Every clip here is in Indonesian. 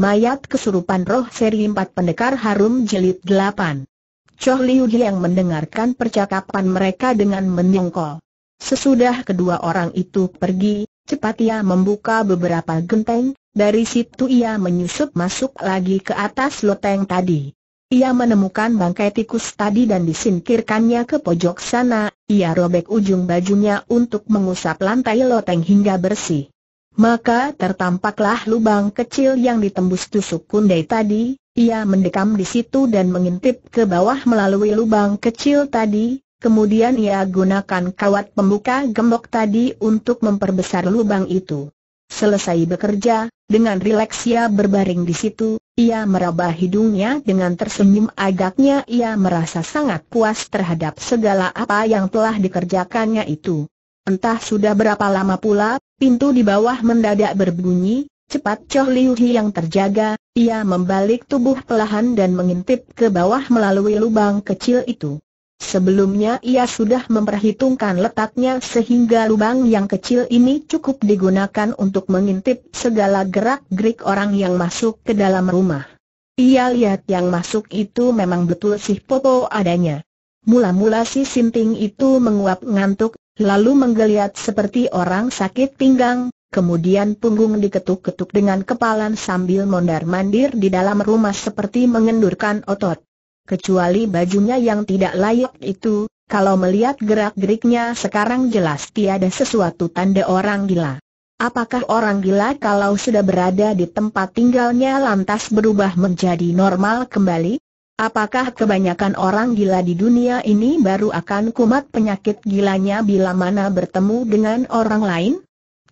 Mayat kesurupan roh seri 4 pendekar harum jelit 8. Choh Liu yang mendengarkan percakapan mereka dengan menyongkol. Sesudah kedua orang itu pergi, cepat ia membuka beberapa genteng, dari situ ia menyusup masuk lagi ke atas loteng tadi. Ia menemukan bangkai tikus tadi dan disingkirkannya ke pojok sana, ia robek ujung bajunya untuk mengusap lantai loteng hingga bersih. Maka tertampaklah lubang kecil yang ditembus tusuk kundai tadi, ia mendekam di situ dan mengintip ke bawah melalui lubang kecil tadi, kemudian ia gunakan kawat pembuka gembok tadi untuk memperbesar lubang itu. Selesai bekerja, dengan rileks ia berbaring di situ, ia meraba hidungnya dengan tersenyum agaknya ia merasa sangat puas terhadap segala apa yang telah dikerjakannya itu. Entah sudah berapa lama pula, pintu di bawah mendadak berbunyi, cepat Choh Liu Hi yang terjaga, ia membalik tubuh pelahan dan mengintip ke bawah melalui lubang kecil itu. Sebelumnya ia sudah memperhitungkan letaknya sehingga lubang yang kecil ini cukup digunakan untuk mengintip segala gerak-gerik orang yang masuk ke dalam rumah. Ia lihat yang masuk itu memang betul sih Popo adanya. Mula-mula si Sinting itu menguap ngantuk, lalu menggeliat seperti orang sakit pinggang, kemudian punggung diketuk-ketuk dengan kepalan sambil mondar-mandir di dalam rumah seperti mengendurkan otot. Kecuali bajunya yang tidak layak itu, kalau melihat gerak-geriknya sekarang jelas tiada sesuatu tanda orang gila. Apakah orang gila kalau sudah berada di tempat tinggalnya lantas berubah menjadi normal kembali? Apakah kebanyakan orang gila di dunia ini baru akan kumat penyakit gilanya bila mana bertemu dengan orang lain?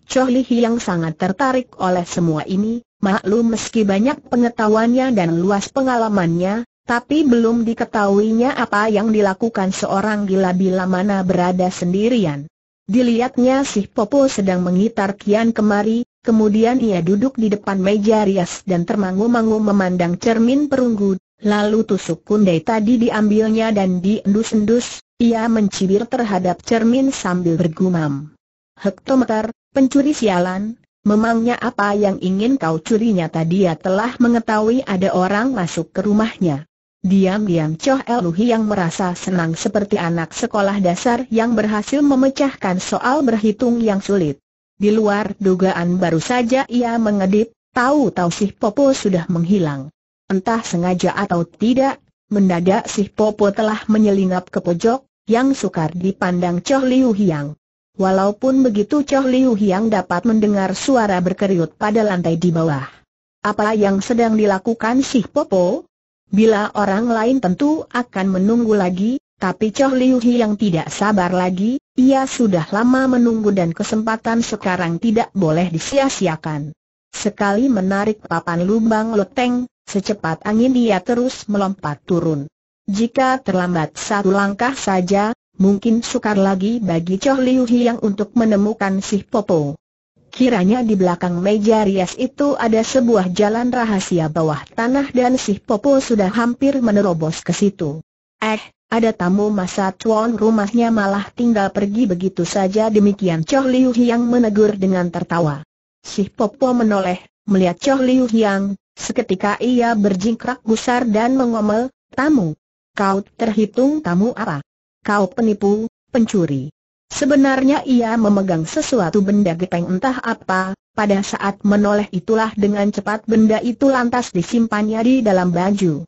Choh Lihi yang sangat tertarik oleh semua ini, maklum meski banyak pengetahuannya dan luas pengalamannya, tapi belum diketahuinya apa yang dilakukan seorang gila bila mana berada sendirian. Dilihatnya si Popo sedang mengitar kian kemari, kemudian ia duduk di depan meja rias dan termangu-mangu memandang cermin perunggu, Lalu tusuk kundai tadi diambilnya dan diendus-endus, ia mencibir terhadap cermin sambil bergumam. Hektometer, pencuri sialan, memangnya apa yang ingin kau curinya tadi dia telah mengetahui ada orang masuk ke rumahnya. Diam-diam Choh Luhi yang merasa senang seperti anak sekolah dasar yang berhasil memecahkan soal berhitung yang sulit. Di luar dugaan baru saja ia mengedip, tahu-tahu si Popo sudah menghilang. Entah sengaja atau tidak, mendadak si Popo telah menyelinap ke pojok, yang sukar dipandang Choh Liu Hiang. Walaupun begitu Choh Liu Hiang dapat mendengar suara berkeriut pada lantai di bawah. Apa yang sedang dilakukan si Popo? Bila orang lain tentu akan menunggu lagi, tapi Choh Liu Hiang tidak sabar lagi, ia sudah lama menunggu dan kesempatan sekarang tidak boleh disia-siakan. Sekali menarik papan lubang loteng, Secepat angin dia terus melompat turun. Jika terlambat satu langkah saja, mungkin sukar lagi bagi Choh Liu Hiang untuk menemukan si Popo. Kiranya di belakang meja rias itu ada sebuah jalan rahasia bawah tanah dan si Popo sudah hampir menerobos ke situ. Eh, ada tamu masa tuan rumahnya malah tinggal pergi begitu saja demikian Choh Liu Hiang menegur dengan tertawa. Si Popo menoleh, melihat Choh Liu Hiang, Seketika ia berjingkrak gusar dan mengomel, tamu. Kau terhitung tamu apa? Kau penipu, pencuri. Sebenarnya ia memegang sesuatu benda gepeng entah apa, pada saat menoleh itulah dengan cepat benda itu lantas disimpannya di dalam baju.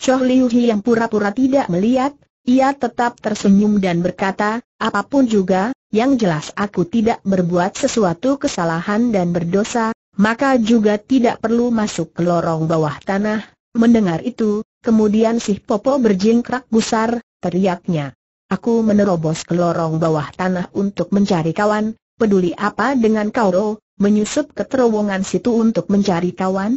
Choh Liu Hi yang pura-pura tidak melihat, ia tetap tersenyum dan berkata, apapun juga, yang jelas aku tidak berbuat sesuatu kesalahan dan berdosa, maka juga tidak perlu masuk ke lorong bawah tanah. Mendengar itu, kemudian si Popo berjingkrak gusar, teriaknya. Aku menerobos ke lorong bawah tanah untuk mencari kawan, peduli apa dengan kau roh, menyusup ke terowongan situ untuk mencari kawan?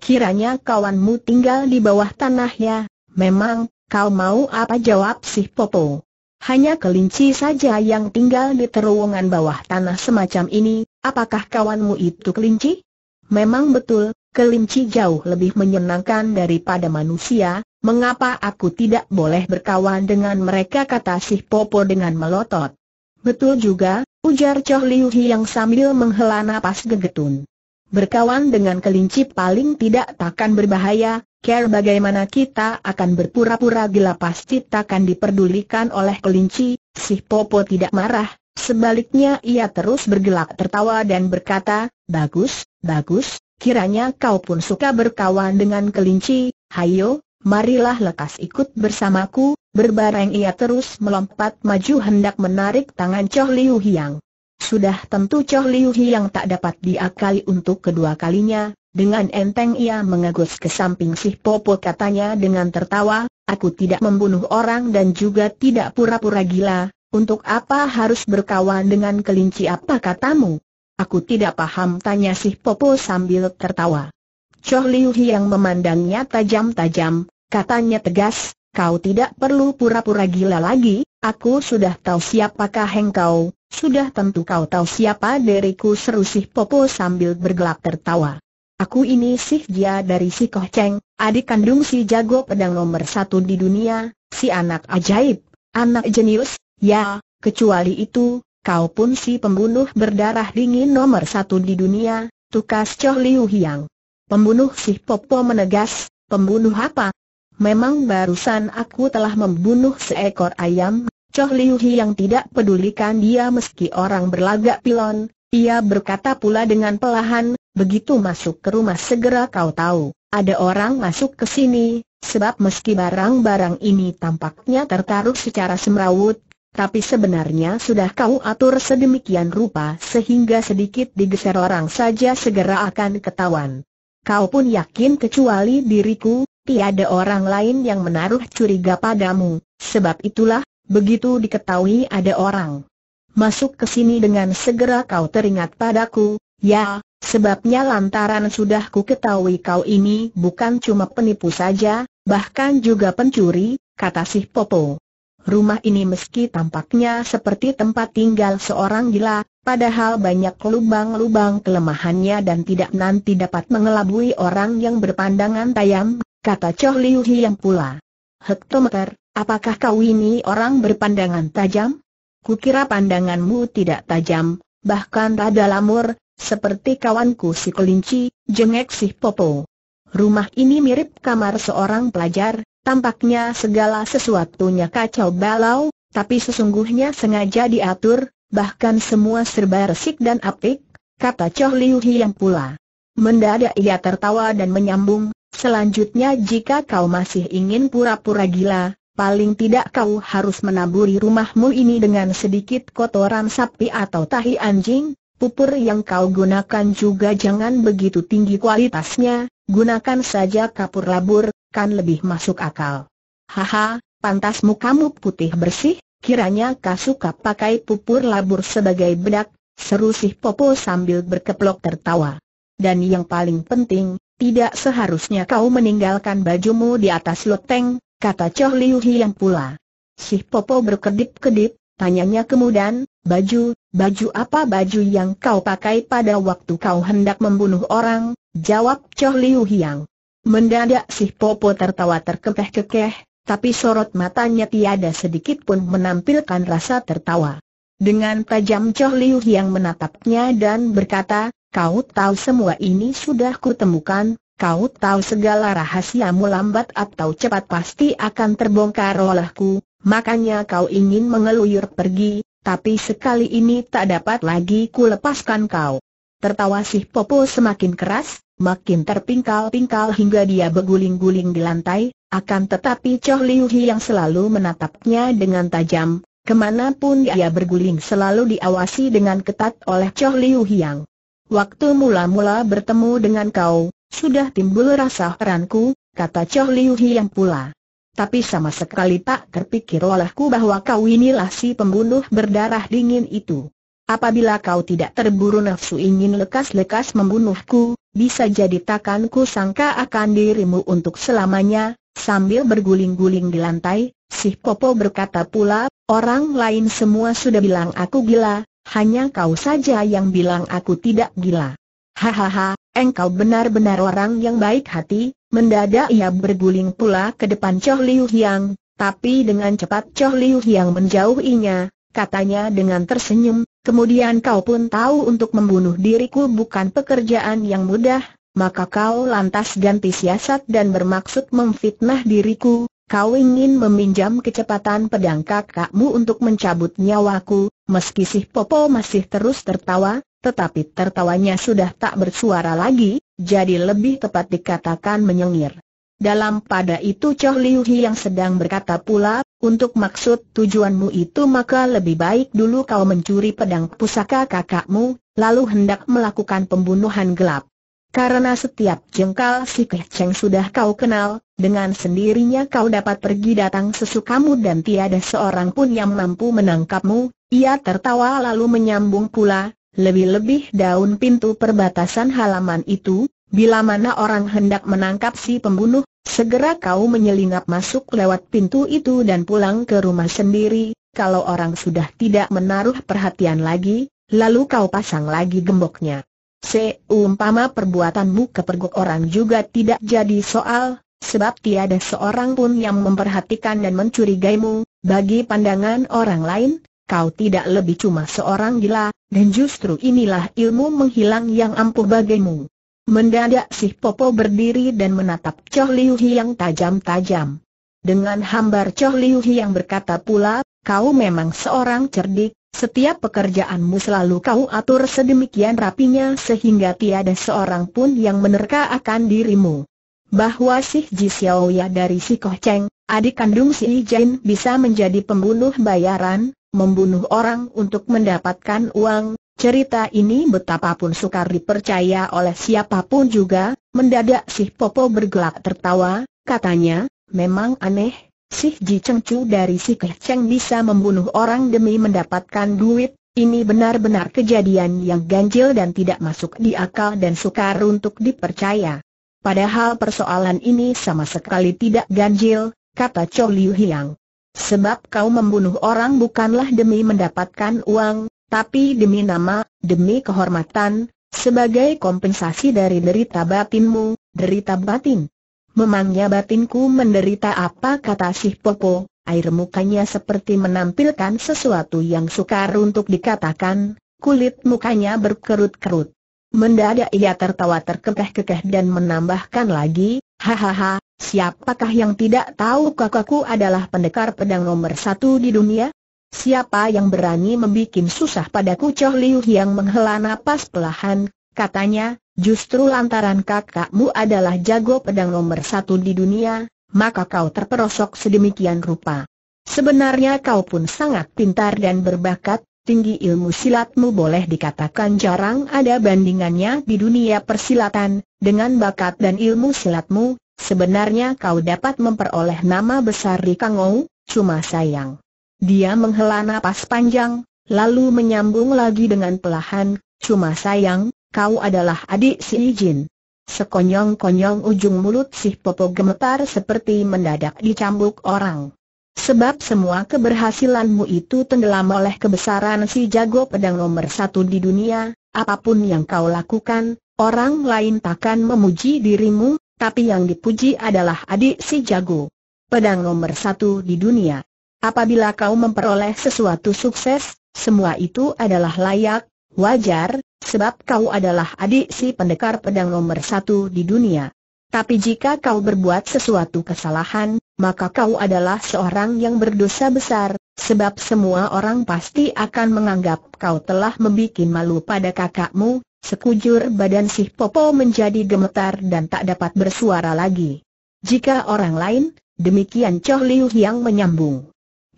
Kiranya kawanmu tinggal di bawah tanah ya, memang, kau mau apa jawab si Popo? Hanya kelinci saja yang tinggal di terowongan bawah tanah semacam ini, Apakah kawanmu itu kelinci? Memang betul, kelinci jauh lebih menyenangkan daripada manusia, mengapa aku tidak boleh berkawan dengan mereka kata si Popo dengan melotot. Betul juga, ujar Choh Liu yang sambil menghela napas gegetun. Berkawan dengan kelinci paling tidak takkan berbahaya, care bagaimana kita akan berpura-pura gila pasti takkan diperdulikan oleh kelinci, si Popo tidak marah, Sebaliknya ia terus bergelak tertawa dan berkata, Bagus, bagus, kiranya kau pun suka berkawan dengan kelinci, hayo, marilah lekas ikut bersamaku, berbareng ia terus melompat maju hendak menarik tangan Choh Liu Hiang. Sudah tentu Choh Liu Hiang tak dapat diakali untuk kedua kalinya, dengan enteng ia mengegus ke samping si Popo katanya dengan tertawa, aku tidak membunuh orang dan juga tidak pura-pura gila, untuk apa harus berkawan dengan kelinci apa katamu? Aku tidak paham tanya sih Popo sambil tertawa. Choh Liu yang memandangnya tajam-tajam, katanya tegas, kau tidak perlu pura-pura gila lagi, aku sudah tahu siapakah engkau, sudah tentu kau tahu siapa diriku seru sih Popo sambil bergelak tertawa. Aku ini Sih dia dari si Koh Cheng, adik kandung si jago pedang nomor satu di dunia, si anak ajaib, anak jenius, Ya, kecuali itu, kau pun si pembunuh berdarah dingin nomor satu di dunia, tukas Choh Liu Hiang. Pembunuh si Popo menegas, pembunuh apa? Memang barusan aku telah membunuh seekor ayam, Choh Liu Hiang tidak pedulikan dia meski orang berlagak pilon, ia berkata pula dengan pelahan, begitu masuk ke rumah segera kau tahu, ada orang masuk ke sini, sebab meski barang-barang ini tampaknya tertaruh secara semrawut, tapi sebenarnya sudah kau atur sedemikian rupa sehingga sedikit digeser orang saja segera akan ketahuan. Kau pun yakin kecuali diriku, tiada orang lain yang menaruh curiga padamu, sebab itulah, begitu diketahui ada orang. Masuk ke sini dengan segera kau teringat padaku, ya, sebabnya lantaran sudah ku ketahui kau ini bukan cuma penipu saja, bahkan juga pencuri, kata si Popo rumah ini meski tampaknya seperti tempat tinggal seorang gila, padahal banyak lubang-lubang kelemahannya dan tidak nanti dapat mengelabui orang yang berpandangan tajam, kata Choh Liu Hiang pula. Hektometer, apakah kau ini orang berpandangan tajam? Kukira pandanganmu tidak tajam, bahkan rada lamur, seperti kawanku si kelinci, jengek si popo. Rumah ini mirip kamar seorang pelajar, Tampaknya segala sesuatunya kacau balau, tapi sesungguhnya sengaja diatur, bahkan semua serba resik dan apik, kata Choh Liu Hiang pula. Mendadak ia tertawa dan menyambung, selanjutnya jika kau masih ingin pura-pura gila, paling tidak kau harus menaburi rumahmu ini dengan sedikit kotoran sapi atau tahi anjing, Pupur yang kau gunakan juga jangan begitu tinggi kualitasnya, gunakan saja kapur labur, kan lebih masuk akal. Haha, pantasmu kamu putih bersih, kiranya kau suka pakai pupur labur sebagai bedak, seru sih Popo sambil berkeplok tertawa. Dan yang paling penting, tidak seharusnya kau meninggalkan bajumu di atas loteng, kata Choh Liu Hiang pula. Sih Popo berkedip-kedip, tanyanya kemudian, baju, baju apa baju yang kau pakai pada waktu kau hendak membunuh orang, jawab Choh Liu Hiang. Mendadak si Popo tertawa terkekeh-kekeh, tapi sorot matanya tiada sedikit pun menampilkan rasa tertawa. Dengan tajam Choh Liu yang menatapnya dan berkata, kau tahu semua ini sudah kutemukan, kau tahu segala rahasiamu lambat atau cepat pasti akan terbongkar olehku, makanya kau ingin mengeluyur pergi, tapi sekali ini tak dapat lagi ku lepaskan kau. Tertawa si Popo semakin keras, makin terpingkal-pingkal hingga dia berguling-guling di lantai, akan tetapi Choh Liu Hi yang selalu menatapnya dengan tajam, kemanapun dia berguling selalu diawasi dengan ketat oleh Choh Liu yang. Waktu mula-mula bertemu dengan kau, sudah timbul rasa heranku, kata Choh Liu yang pula. Tapi sama sekali tak terpikir olehku bahwa kau inilah si pembunuh berdarah dingin itu. Apabila kau tidak terburu nafsu ingin lekas-lekas membunuhku, bisa jadi takkan ku sangka akan dirimu untuk selamanya, sambil berguling-guling di lantai, si Popo berkata pula, orang lain semua sudah bilang aku gila, hanya kau saja yang bilang aku tidak gila. Hahaha, engkau benar-benar orang yang baik hati, mendadak ia berguling pula ke depan Choh Liu Yang, tapi dengan cepat Choh Liu Yang menjauhinya, katanya dengan tersenyum, kemudian kau pun tahu untuk membunuh diriku bukan pekerjaan yang mudah, maka kau lantas ganti siasat dan bermaksud memfitnah diriku, kau ingin meminjam kecepatan pedang kakakmu untuk mencabut nyawaku, meski sih Popo masih terus tertawa, tetapi tertawanya sudah tak bersuara lagi, jadi lebih tepat dikatakan menyengir. Dalam pada itu Choh Liu Hi yang sedang berkata pula, untuk maksud tujuanmu itu maka lebih baik dulu kau mencuri pedang pusaka kakakmu, lalu hendak melakukan pembunuhan gelap. Karena setiap jengkal si Keceng sudah kau kenal, dengan sendirinya kau dapat pergi datang sesukamu dan tiada seorang pun yang mampu menangkapmu, ia tertawa lalu menyambung pula, lebih-lebih daun pintu perbatasan halaman itu, bila mana orang hendak menangkap si pembunuh, Segera kau menyelinap masuk lewat pintu itu dan pulang ke rumah sendiri, kalau orang sudah tidak menaruh perhatian lagi, lalu kau pasang lagi gemboknya. Seumpama perbuatanmu kepergok orang juga tidak jadi soal, sebab tiada seorang pun yang memperhatikan dan mencurigaimu, bagi pandangan orang lain, kau tidak lebih cuma seorang gila, dan justru inilah ilmu menghilang yang ampuh bagimu. Mendadak sih Popo berdiri dan menatap Choh Liu yang tajam-tajam. Dengan hambar Choh Liu yang berkata pula, kau memang seorang cerdik, setiap pekerjaanmu selalu kau atur sedemikian rapinya sehingga tiada seorang pun yang menerka akan dirimu. Bahwa sih Ji Xiaoya dari si Koh Cheng, adik kandung si Jin bisa menjadi pembunuh bayaran, membunuh orang untuk mendapatkan uang, Cerita ini betapapun sukar dipercaya oleh siapapun juga, mendadak sih Popo bergelak tertawa, katanya, memang aneh, sih Ji Chengcu dari si Kehceng bisa membunuh orang demi mendapatkan duit, ini benar-benar kejadian yang ganjil dan tidak masuk di akal dan sukar untuk dipercaya. Padahal persoalan ini sama sekali tidak ganjil, kata Cho Liu Hiang. Sebab kau membunuh orang bukanlah demi mendapatkan uang, tapi demi nama, demi kehormatan, sebagai kompensasi dari derita batinmu, derita batin. Memangnya batinku menderita apa kata Sih Popo, air mukanya seperti menampilkan sesuatu yang sukar untuk dikatakan, kulit mukanya berkerut-kerut. Mendadak ia tertawa terkekeh-kekeh dan menambahkan lagi, hahaha, siapakah yang tidak tahu kakakku adalah pendekar pedang nomor satu di dunia? Siapa yang berani membuat susah padaku Choh Liu yang menghela napas pelahan, katanya, justru lantaran kakakmu adalah jago pedang nomor satu di dunia, maka kau terperosok sedemikian rupa. Sebenarnya kau pun sangat pintar dan berbakat, tinggi ilmu silatmu boleh dikatakan jarang ada bandingannya di dunia persilatan, dengan bakat dan ilmu silatmu, sebenarnya kau dapat memperoleh nama besar di Kangou, cuma sayang. Dia menghela napas panjang, lalu menyambung lagi dengan pelahan, cuma sayang, kau adalah adik si Jin. Sekonyong-konyong ujung mulut si Popo gemetar seperti mendadak dicambuk orang. Sebab semua keberhasilanmu itu tenggelam oleh kebesaran si jago pedang nomor satu di dunia, apapun yang kau lakukan, orang lain takkan memuji dirimu, tapi yang dipuji adalah adik si jago pedang nomor satu di dunia. Apabila kau memperoleh sesuatu sukses, semua itu adalah layak, wajar, sebab kau adalah adik si pendekar pedang nomor satu di dunia. Tapi jika kau berbuat sesuatu kesalahan, maka kau adalah seorang yang berdosa besar, sebab semua orang pasti akan menganggap kau telah membuat malu pada kakakmu, sekujur badan si Popo menjadi gemetar dan tak dapat bersuara lagi. Jika orang lain, demikian Choh Liu yang menyambung.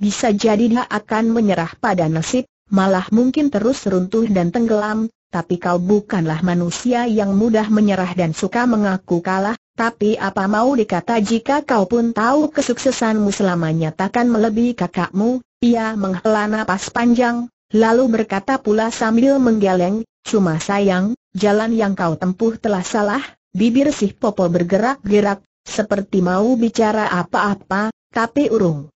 Bisa jadi dia akan menyerah pada nasib, malah mungkin terus runtuh dan tenggelam, tapi kau bukanlah manusia yang mudah menyerah dan suka mengaku kalah, tapi apa mau dikata jika kau pun tahu kesuksesanmu selamanya takkan melebihi kakakmu, ia menghela napas panjang, lalu berkata pula sambil menggeleng, cuma sayang, jalan yang kau tempuh telah salah, bibir sih Popo bergerak-gerak, seperti mau bicara apa-apa, tapi urung.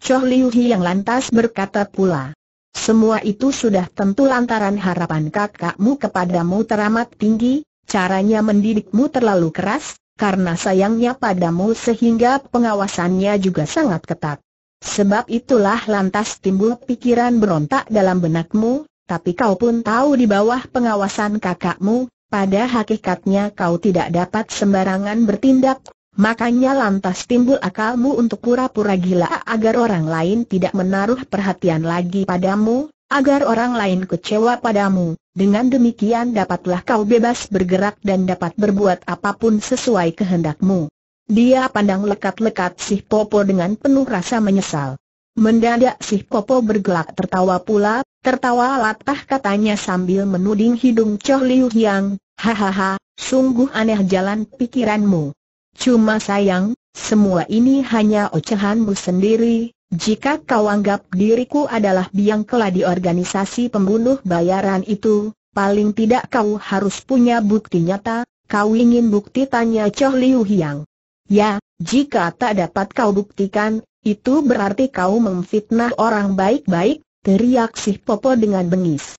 Choh Liu yang lantas berkata pula. Semua itu sudah tentu lantaran harapan kakakmu kepadamu teramat tinggi, caranya mendidikmu terlalu keras, karena sayangnya padamu sehingga pengawasannya juga sangat ketat. Sebab itulah lantas timbul pikiran berontak dalam benakmu, tapi kau pun tahu di bawah pengawasan kakakmu, pada hakikatnya kau tidak dapat sembarangan bertindak, Makanya lantas timbul akalmu untuk pura-pura gila agar orang lain tidak menaruh perhatian lagi padamu, agar orang lain kecewa padamu. Dengan demikian dapatlah kau bebas bergerak dan dapat berbuat apapun sesuai kehendakmu. Dia pandang lekat-lekat si Popo dengan penuh rasa menyesal. Mendadak si Popo bergelak tertawa pula, tertawa latah katanya sambil menuding hidung Choh Liu Yang, hahaha, sungguh aneh jalan pikiranmu. Cuma sayang, semua ini hanya ocehanmu sendiri, jika kau anggap diriku adalah biang keladi organisasi pembunuh bayaran itu, paling tidak kau harus punya bukti nyata, kau ingin bukti tanya Choh Liu Hiang. Ya, jika tak dapat kau buktikan, itu berarti kau memfitnah orang baik-baik, teriak sih Popo dengan bengis.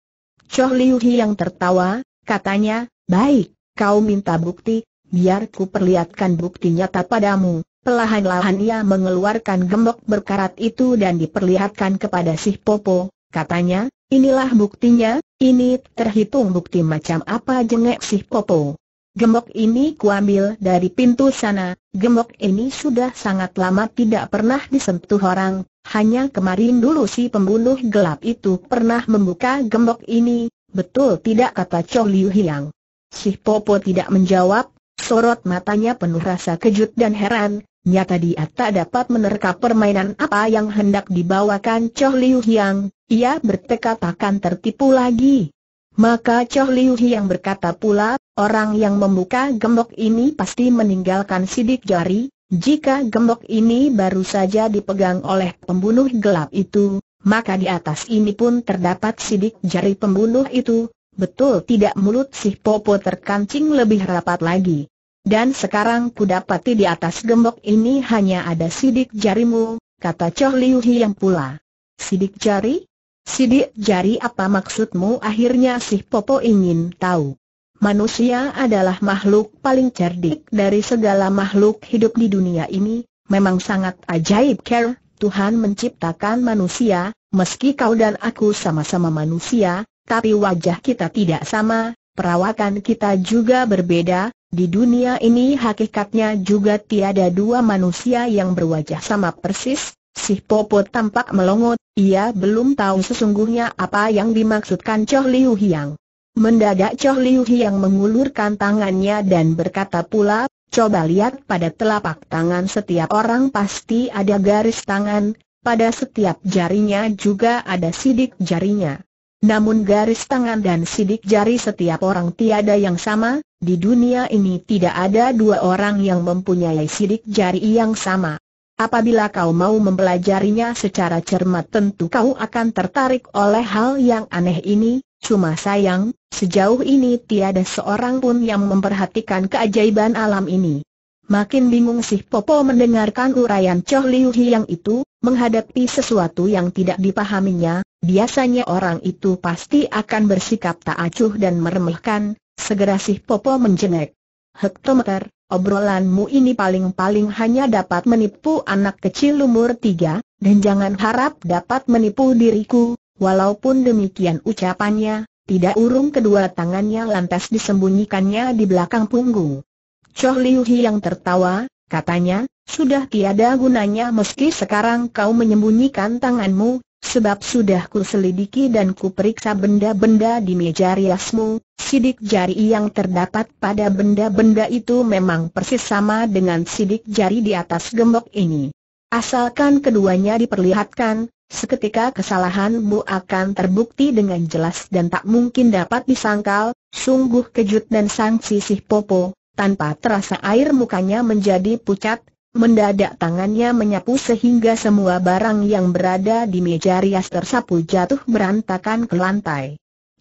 Choh Liu Hiang tertawa, katanya, baik, kau minta bukti, biar ku perlihatkan bukti nyata padamu. Pelahan-lahan ia mengeluarkan gembok berkarat itu dan diperlihatkan kepada si Popo, katanya, inilah buktinya, ini terhitung bukti macam apa jengek si Popo. Gembok ini kuambil dari pintu sana, gembok ini sudah sangat lama tidak pernah disentuh orang, hanya kemarin dulu si pembunuh gelap itu pernah membuka gembok ini, betul tidak kata Chow Liu Hiang. Si Popo tidak menjawab, sorot matanya penuh rasa kejut dan heran, nyata dia tak dapat menerka permainan apa yang hendak dibawakan Choh Liu Hiang, ia bertekad akan tertipu lagi. Maka Choh Liu Hiang berkata pula, orang yang membuka gembok ini pasti meninggalkan sidik jari, jika gembok ini baru saja dipegang oleh pembunuh gelap itu, maka di atas ini pun terdapat sidik jari pembunuh itu, Betul tidak mulut si Popo terkancing lebih rapat lagi. Dan sekarang ku dapati di atas gembok ini hanya ada sidik jarimu, kata Choh Liu Hiang pula. Sidik jari? Sidik jari apa maksudmu akhirnya si Popo ingin tahu. Manusia adalah makhluk paling cerdik dari segala makhluk hidup di dunia ini, memang sangat ajaib ker Tuhan menciptakan manusia, meski kau dan aku sama-sama manusia, tapi wajah kita tidak sama, perawakan kita juga berbeda, di dunia ini hakikatnya juga tiada dua manusia yang berwajah sama persis, si Popo tampak melongot, ia belum tahu sesungguhnya apa yang dimaksudkan Choh Liu Hiang. Mendadak Choh Liu Hiang mengulurkan tangannya dan berkata pula, coba lihat pada telapak tangan setiap orang pasti ada garis tangan, pada setiap jarinya juga ada sidik jarinya. Namun garis tangan dan sidik jari setiap orang tiada yang sama, di dunia ini tidak ada dua orang yang mempunyai sidik jari yang sama. Apabila kau mau mempelajarinya secara cermat tentu kau akan tertarik oleh hal yang aneh ini, cuma sayang, sejauh ini tiada seorang pun yang memperhatikan keajaiban alam ini. Makin bingung sih Popo mendengarkan urayan Choh Liu Hiang itu, Menghadapi sesuatu yang tidak dipahaminya, biasanya orang itu pasti akan bersikap tak acuh dan meremehkan, segera sih Popo menjenguk. Hektometer, obrolanmu ini paling-paling hanya dapat menipu anak kecil umur tiga, dan jangan harap dapat menipu diriku, walaupun demikian ucapannya, tidak urung kedua tangannya lantas disembunyikannya di belakang punggung. Choh Liu Hi yang tertawa, Katanya, sudah tiada gunanya meski sekarang kau menyembunyikan tanganmu, sebab sudah ku selidiki dan ku periksa benda-benda di meja riasmu, sidik jari yang terdapat pada benda-benda itu memang persis sama dengan sidik jari di atas gembok ini. Asalkan keduanya diperlihatkan, seketika kesalahanmu akan terbukti dengan jelas dan tak mungkin dapat disangkal, sungguh kejut dan sang sisih popo, tanpa terasa air mukanya menjadi pucat, mendadak tangannya menyapu sehingga semua barang yang berada di meja rias tersapu jatuh berantakan ke lantai.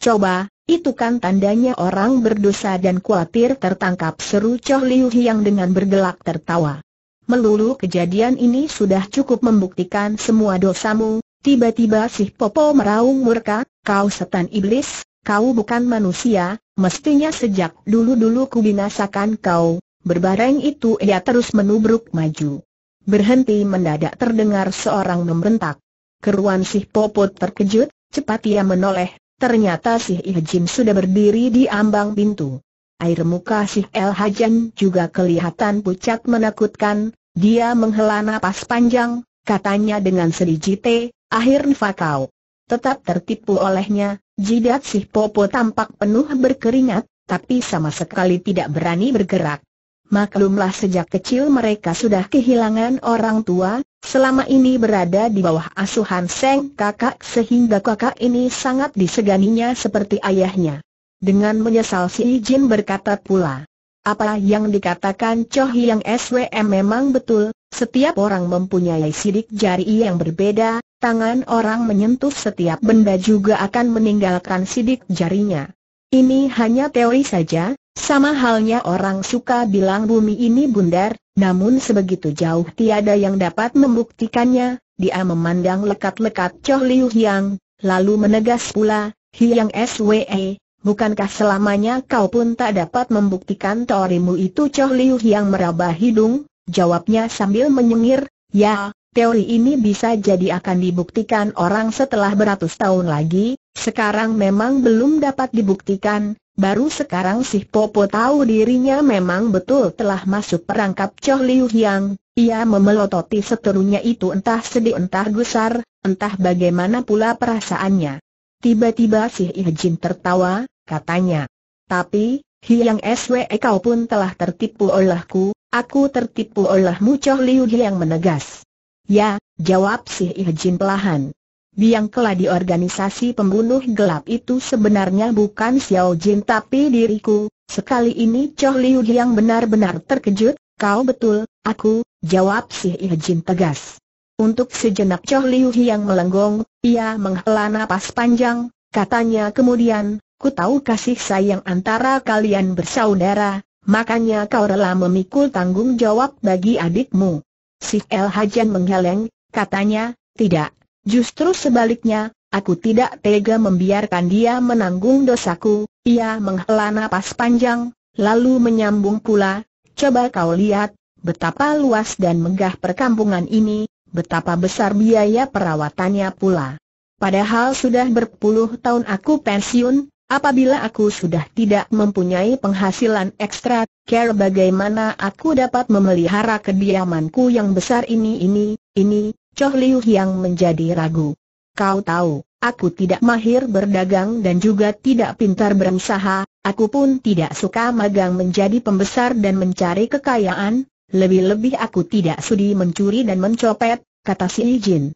Coba, itu kan tandanya orang berdosa dan khawatir tertangkap seru Choh Liu Hiang dengan bergelak tertawa. Melulu kejadian ini sudah cukup membuktikan semua dosamu, tiba-tiba si Popo meraung murka, kau setan iblis, kau bukan manusia, mestinya sejak dulu-dulu kubinasakan kau, berbareng itu ia terus menubruk maju. Berhenti mendadak terdengar seorang membentak. Keruan Sih Popot terkejut, cepat ia menoleh, ternyata Sih Jim sudah berdiri di ambang pintu. Air muka Sih El Hajan juga kelihatan pucat menakutkan, dia menghela napas panjang, katanya dengan sedih jite, akhir kau. Tetap tertipu olehnya, Jidat si Popo tampak penuh berkeringat, tapi sama sekali tidak berani bergerak. Maklumlah sejak kecil mereka sudah kehilangan orang tua, selama ini berada di bawah asuhan Seng kakak sehingga kakak ini sangat diseganinya seperti ayahnya. Dengan menyesal si Jin berkata pula, apa yang dikatakan Cho yang SWM memang betul, setiap orang mempunyai sidik jari yang berbeda, tangan orang menyentuh setiap benda juga akan meninggalkan sidik jarinya. Ini hanya teori saja, sama halnya orang suka bilang bumi ini bundar, namun sebegitu jauh tiada yang dapat membuktikannya, dia memandang lekat-lekat Choh Liu lalu menegas pula, Hiang SWE, Bukankah selamanya kau pun tak dapat membuktikan teorimu itu Choh Liu meraba hidung, Jawabnya sambil menyengir, ya, teori ini bisa jadi akan dibuktikan orang setelah beratus tahun lagi, sekarang memang belum dapat dibuktikan, baru sekarang sih Popo tahu dirinya memang betul telah masuk perangkap Choh Liu ia memelototi seterunya itu entah sedih entah gusar, entah bagaimana pula perasaannya. Tiba-tiba si Ijin tertawa, katanya. Tapi, Hiang Swe kau pun telah tertipu olehku, Aku tertipu olehmu Choh Liu yang menegas. Ya, jawab si Ihejin pelahan. Biang kela di organisasi pembunuh gelap itu sebenarnya bukan Xiao Jin tapi diriku. Sekali ini Choh Liu yang benar-benar terkejut, kau betul, aku, jawab si Ihejin tegas. Untuk sejenak Choh Liu yang melenggong, ia menghela napas panjang, katanya kemudian, ku tahu kasih sayang antara kalian bersaudara, makanya kau rela memikul tanggung jawab bagi adikmu. Si El Hajan menghaleng, katanya, tidak, justru sebaliknya, aku tidak tega membiarkan dia menanggung dosaku, ia menghela napas panjang, lalu menyambung pula, coba kau lihat, betapa luas dan megah perkampungan ini, betapa besar biaya perawatannya pula. Padahal sudah berpuluh tahun aku pensiun, Apabila aku sudah tidak mempunyai penghasilan ekstra, care bagaimana aku dapat memelihara kediamanku yang besar ini ini, ini, Choh Liu yang menjadi ragu. Kau tahu, aku tidak mahir berdagang dan juga tidak pintar berusaha, aku pun tidak suka magang menjadi pembesar dan mencari kekayaan, lebih-lebih aku tidak sudi mencuri dan mencopet, kata si Ijin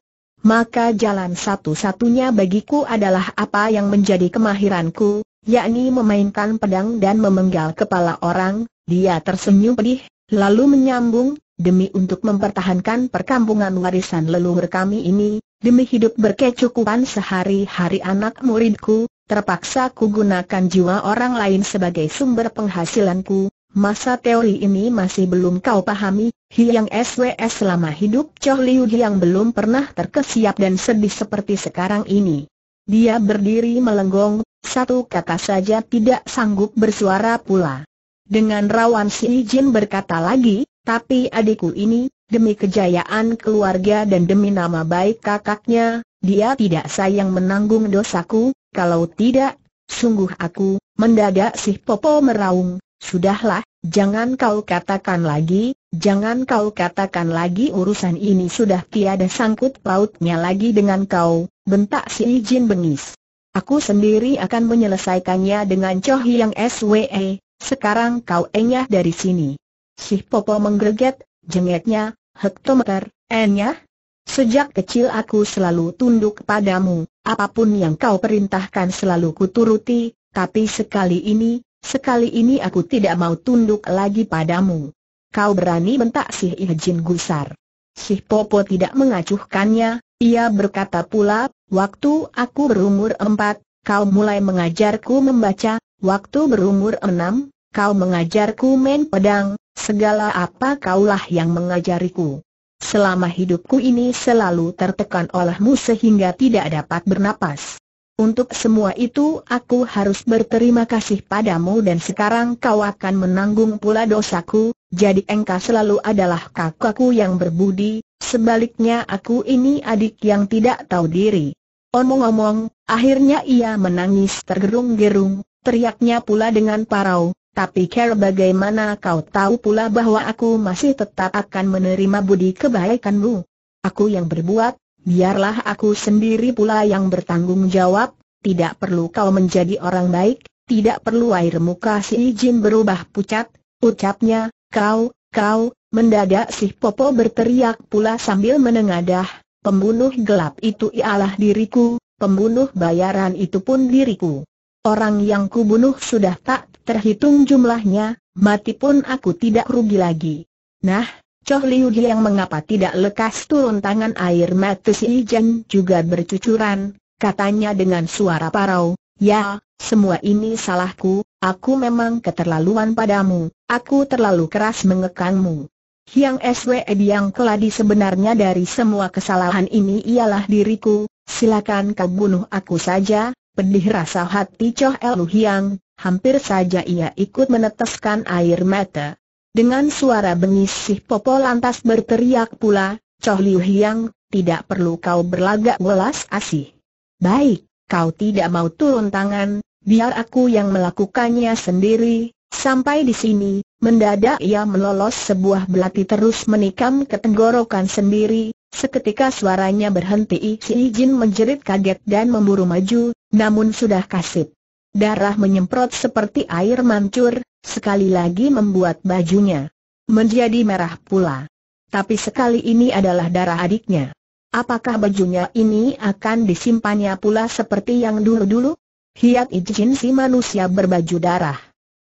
maka jalan satu-satunya bagiku adalah apa yang menjadi kemahiranku, yakni memainkan pedang dan memenggal kepala orang, dia tersenyum pedih, lalu menyambung, demi untuk mempertahankan perkampungan warisan leluhur kami ini, demi hidup berkecukupan sehari-hari anak muridku, terpaksa ku gunakan jiwa orang lain sebagai sumber penghasilanku, masa teori ini masih belum kau pahami, Hiang SWS selama hidup Choh Liu yang belum pernah terkesiap dan sedih seperti sekarang ini. Dia berdiri melenggong, satu kata saja tidak sanggup bersuara pula. Dengan rawan si Jin berkata lagi, tapi adikku ini, demi kejayaan keluarga dan demi nama baik kakaknya, dia tidak sayang menanggung dosaku, kalau tidak, sungguh aku, mendadak si Popo meraung, sudahlah, Jangan kau katakan lagi, jangan kau katakan lagi urusan ini sudah tiada sangkut pautnya lagi dengan kau, bentak si Ijin bengis. Aku sendiri akan menyelesaikannya dengan Choh Yang SWE, sekarang kau enyah dari sini. Si Popo menggreget, jengeknya, hektometer, enyah? Sejak kecil aku selalu tunduk padamu, apapun yang kau perintahkan selalu kuturuti, tapi sekali ini, Sekali ini aku tidak mau tunduk lagi padamu. Kau berani bentak si Ijin gusar. Si Popo tidak mengacuhkannya, ia berkata pula, waktu aku berumur empat, kau mulai mengajarku membaca, waktu berumur enam, kau mengajarku main pedang, segala apa kaulah yang mengajariku. Selama hidupku ini selalu tertekan olehmu sehingga tidak dapat bernapas. Untuk semua itu aku harus berterima kasih padamu dan sekarang kau akan menanggung pula dosaku, jadi engkau selalu adalah kakakku yang berbudi, sebaliknya aku ini adik yang tidak tahu diri. Omong-omong, akhirnya ia menangis tergerung-gerung, teriaknya pula dengan parau, tapi care bagaimana kau tahu pula bahwa aku masih tetap akan menerima budi kebaikanmu. Aku yang berbuat, biarlah aku sendiri pula yang bertanggung jawab, tidak perlu kau menjadi orang baik, tidak perlu air muka si Jin berubah pucat, ucapnya, kau, kau, mendadak si Popo berteriak pula sambil menengadah, pembunuh gelap itu ialah diriku, pembunuh bayaran itu pun diriku. Orang yang kubunuh sudah tak terhitung jumlahnya, mati pun aku tidak rugi lagi. Nah, Choh Liu yang mengapa tidak lekas turun tangan air mata si Ijen juga bercucuran, katanya dengan suara parau, Ya, semua ini salahku, aku memang keterlaluan padamu, aku terlalu keras mengekangmu. Yang SWE yang keladi sebenarnya dari semua kesalahan ini ialah diriku, silakan kau bunuh aku saja, pedih rasa hati Choh Elu Hiang, hampir saja ia ikut meneteskan air mata. Dengan suara benisih Popo lantas berteriak pula, Choh Liu Hiang, tidak perlu kau berlagak welas asih. Baik, kau tidak mau turun tangan, biar aku yang melakukannya sendiri. Sampai di sini, mendadak ia melolos sebuah belati terus menikam ke tenggorokan sendiri, Seketika suaranya berhenti si Ijin menjerit kaget dan memburu maju, namun sudah kasip. Darah menyemprot seperti air mancur, sekali lagi membuat bajunya menjadi merah pula. Tapi sekali ini adalah darah adiknya. Apakah bajunya ini akan disimpannya pula seperti yang dulu-dulu? Hiat izin si manusia berbaju darah.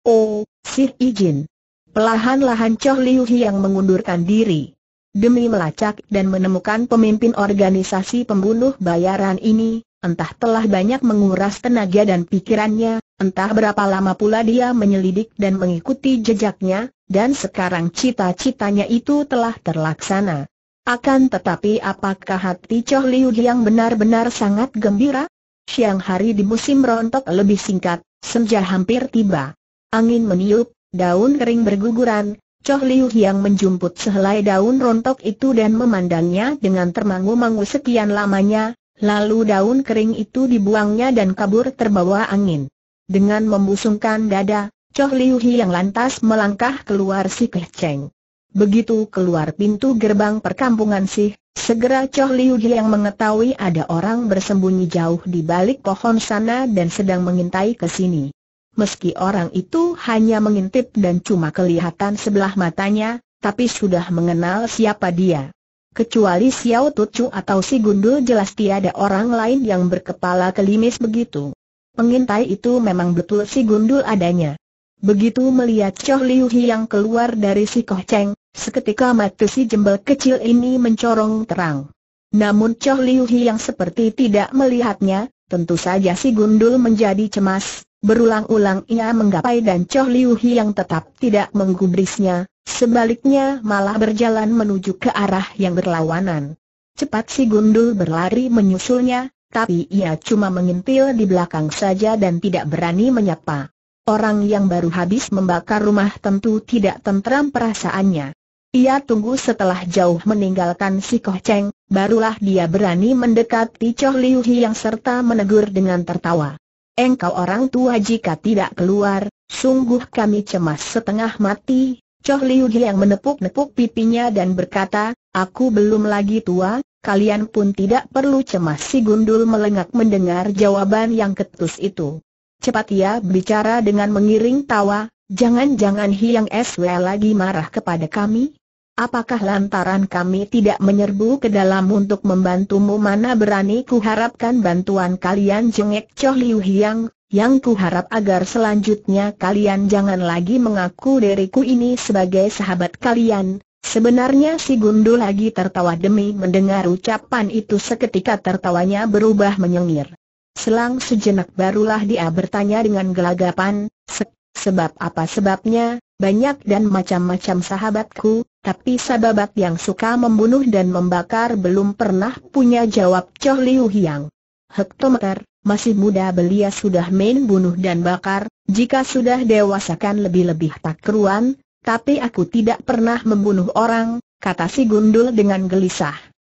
Oh, sih izin. Pelahan-lahan Choh Liu yang mengundurkan diri. Demi melacak dan menemukan pemimpin organisasi pembunuh bayaran ini, Entah telah banyak menguras tenaga dan pikirannya, entah berapa lama pula dia menyelidik dan mengikuti jejaknya, dan sekarang cita-citanya itu telah terlaksana. Akan tetapi apakah hati Choh Liu yang benar-benar sangat gembira? Siang hari di musim rontok lebih singkat, senja hampir tiba. Angin meniup, daun kering berguguran, Choh Liu yang menjumput sehelai daun rontok itu dan memandangnya dengan termangu-mangu sekian lamanya, Lalu daun kering itu dibuangnya dan kabur terbawa angin. Dengan membusungkan dada, Choh Liu Hi yang lantas melangkah keluar si Keh Cheng. Begitu keluar pintu gerbang perkampungan sih, segera Choh Liu Hi yang mengetahui ada orang bersembunyi jauh di balik pohon sana dan sedang mengintai ke sini. Meski orang itu hanya mengintip dan cuma kelihatan sebelah matanya, tapi sudah mengenal siapa dia. Kecuali Xiao Tucu atau si Gundul jelas tiada orang lain yang berkepala kelimis begitu. Pengintai itu memang betul si Gundul adanya. Begitu melihat Choh Liu Hi yang keluar dari si Koh Cheng, seketika mata si jembel kecil ini mencorong terang. Namun Choh Liu Hi yang seperti tidak melihatnya, tentu saja si Gundul menjadi cemas, Berulang-ulang ia menggapai dan Choh Liu Hi yang tetap tidak menggubrisnya, sebaliknya malah berjalan menuju ke arah yang berlawanan. Cepat si gundul berlari menyusulnya, tapi ia cuma mengintil di belakang saja dan tidak berani menyapa. Orang yang baru habis membakar rumah tentu tidak tentram perasaannya. Ia tunggu setelah jauh meninggalkan si Koh Cheng, barulah dia berani mendekati Choh Liu Hi yang serta menegur dengan tertawa engkau orang tua jika tidak keluar, sungguh kami cemas setengah mati. Choh Liu yang menepuk-nepuk pipinya dan berkata, aku belum lagi tua, kalian pun tidak perlu cemas si gundul melengak mendengar jawaban yang ketus itu. Cepat ia bicara dengan mengiring tawa, jangan-jangan Hiang S.W lagi marah kepada kami? Apakah lantaran kami tidak menyerbu ke dalam untuk membantumu mana berani kuharapkan bantuan kalian jengek Choh Liu Hiang, yang kuharap agar selanjutnya kalian jangan lagi mengaku diriku ini sebagai sahabat kalian. Sebenarnya si Gundul lagi tertawa demi mendengar ucapan itu seketika tertawanya berubah menyengir. Selang sejenak barulah dia bertanya dengan gelagapan, Sek, Sebab apa sebabnya, banyak dan macam-macam sahabatku, tapi sahabat yang suka membunuh dan membakar belum pernah punya jawab Choh Liu Hiang. Hektometer, masih muda belia sudah main bunuh dan bakar, jika sudah dewasakan lebih-lebih tak keruan. tapi aku tidak pernah membunuh orang, kata si gundul dengan gelisah.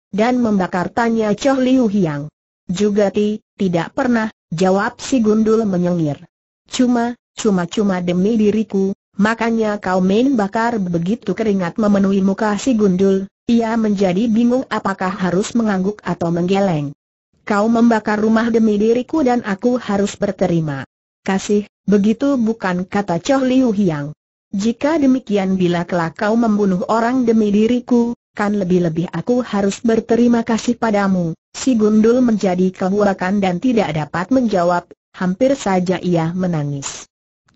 Dan membakar tanya Choh Liu Hiang. Juga ti, tidak pernah, jawab si gundul menyengir. Cuma, cuma-cuma demi diriku, makanya kau main bakar begitu keringat memenuhi muka si gundul, ia menjadi bingung apakah harus mengangguk atau menggeleng. Kau membakar rumah demi diriku dan aku harus berterima kasih, begitu bukan kata Choh Liu Hiang. Jika demikian bila kelak kau membunuh orang demi diriku, kan lebih-lebih aku harus berterima kasih padamu. Si Gundul menjadi kehuakan dan tidak dapat menjawab, hampir saja ia menangis.